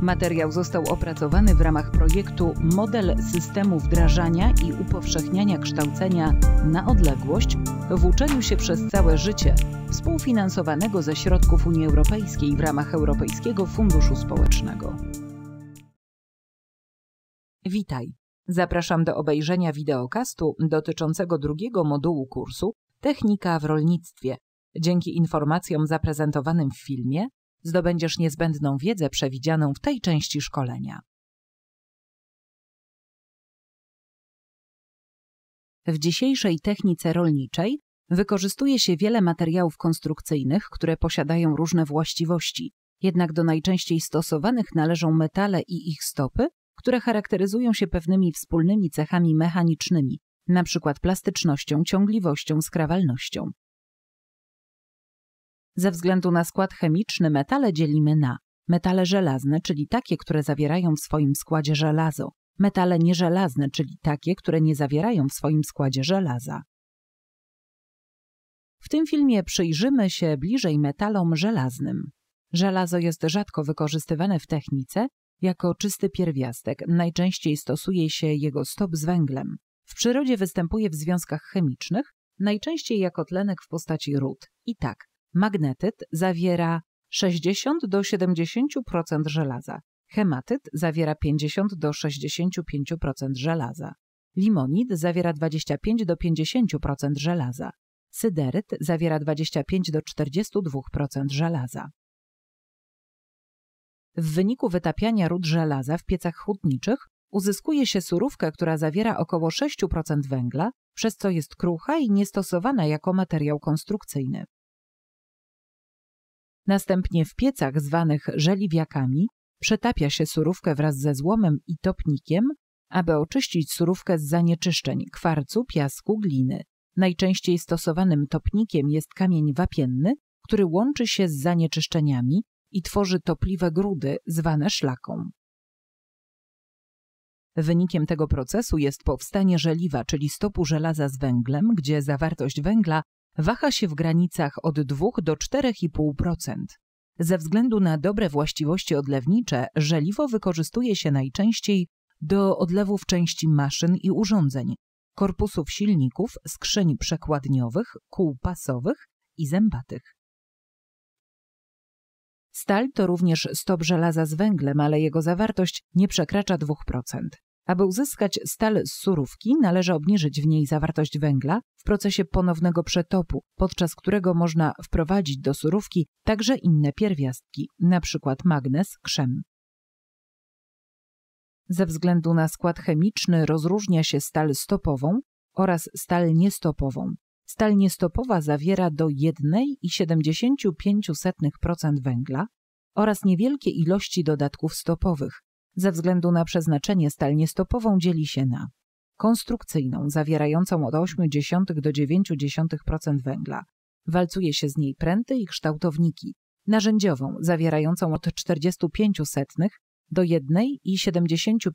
Materiał został opracowany w ramach projektu Model systemu wdrażania i upowszechniania kształcenia na odległość w uczeniu się przez całe życie, współfinansowanego ze środków Unii Europejskiej w ramach Europejskiego Funduszu Społecznego. Witaj. Zapraszam do obejrzenia wideokastu dotyczącego drugiego modułu kursu Technika w rolnictwie. Dzięki informacjom zaprezentowanym w filmie zdobędziesz niezbędną wiedzę przewidzianą w tej części szkolenia. W dzisiejszej technice rolniczej wykorzystuje się wiele materiałów konstrukcyjnych, które posiadają różne właściwości, jednak do najczęściej stosowanych należą metale i ich stopy, które charakteryzują się pewnymi wspólnymi cechami mechanicznymi, np. plastycznością, ciągliwością, skrawalnością. Ze względu na skład chemiczny metale dzielimy na metale żelazne, czyli takie, które zawierają w swoim składzie żelazo, metale nieżelazne, czyli takie, które nie zawierają w swoim składzie żelaza. W tym filmie przyjrzymy się bliżej metalom żelaznym. Żelazo jest rzadko wykorzystywane w technice jako czysty pierwiastek, najczęściej stosuje się jego stop z węglem. W przyrodzie występuje w związkach chemicznych, najczęściej jako tlenek w postaci ród. I tak, Magnetyt zawiera 60 do 70% żelaza. Hematyt zawiera 50 do 65% żelaza. Limonid zawiera 25 do 50% żelaza. Syderyt zawiera 25 do 42% żelaza. W wyniku wytapiania ród żelaza w piecach hutniczych uzyskuje się surówkę, która zawiera około 6% węgla, przez co jest krucha i niestosowana jako materiał konstrukcyjny. Następnie w piecach zwanych żeliwiakami przetapia się surówkę wraz ze złomem i topnikiem, aby oczyścić surówkę z zanieczyszczeń kwarcu, piasku, gliny. Najczęściej stosowanym topnikiem jest kamień wapienny, który łączy się z zanieczyszczeniami i tworzy topliwe grudy zwane szlaką. Wynikiem tego procesu jest powstanie żeliwa, czyli stopu żelaza z węglem, gdzie zawartość węgla waha się w granicach od 2 do 4,5%. Ze względu na dobre właściwości odlewnicze, żeliwo wykorzystuje się najczęściej do odlewów części maszyn i urządzeń, korpusów silników, skrzyń przekładniowych, kół pasowych i zębatych. Stal to również stop żelaza z węglem, ale jego zawartość nie przekracza 2%. Aby uzyskać stal z surówki, należy obniżyć w niej zawartość węgla w procesie ponownego przetopu, podczas którego można wprowadzić do surówki także inne pierwiastki, np. magnez, krzem. Ze względu na skład chemiczny rozróżnia się stal stopową oraz stal niestopową. Stal niestopowa zawiera do 1,75% węgla oraz niewielkie ilości dodatków stopowych, ze względu na przeznaczenie stal niestopową dzieli się na konstrukcyjną, zawierającą od 0,8 do 9% węgla. Walcuje się z niej pręty i kształtowniki. Narzędziową, zawierającą od 45 do 1,75%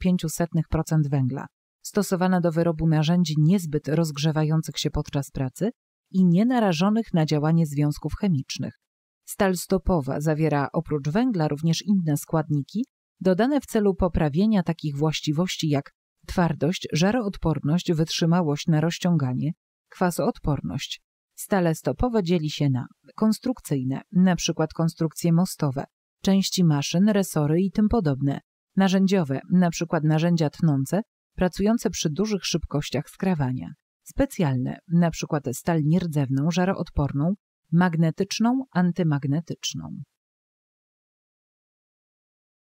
węgla. Stosowana do wyrobu narzędzi niezbyt rozgrzewających się podczas pracy i nie na działanie związków chemicznych. Stal stopowa zawiera oprócz węgla również inne składniki, dodane w celu poprawienia takich właściwości jak twardość, żaroodporność, wytrzymałość na rozciąganie, kwasoodporność. Stale stopowe dzieli się na konstrukcyjne, np. konstrukcje mostowe, części maszyn, resory i tym podobne, narzędziowe, np. narzędzia tnące, pracujące przy dużych szybkościach skrawania, specjalne, np. stal nierdzewną, żaroodporną, magnetyczną, antymagnetyczną.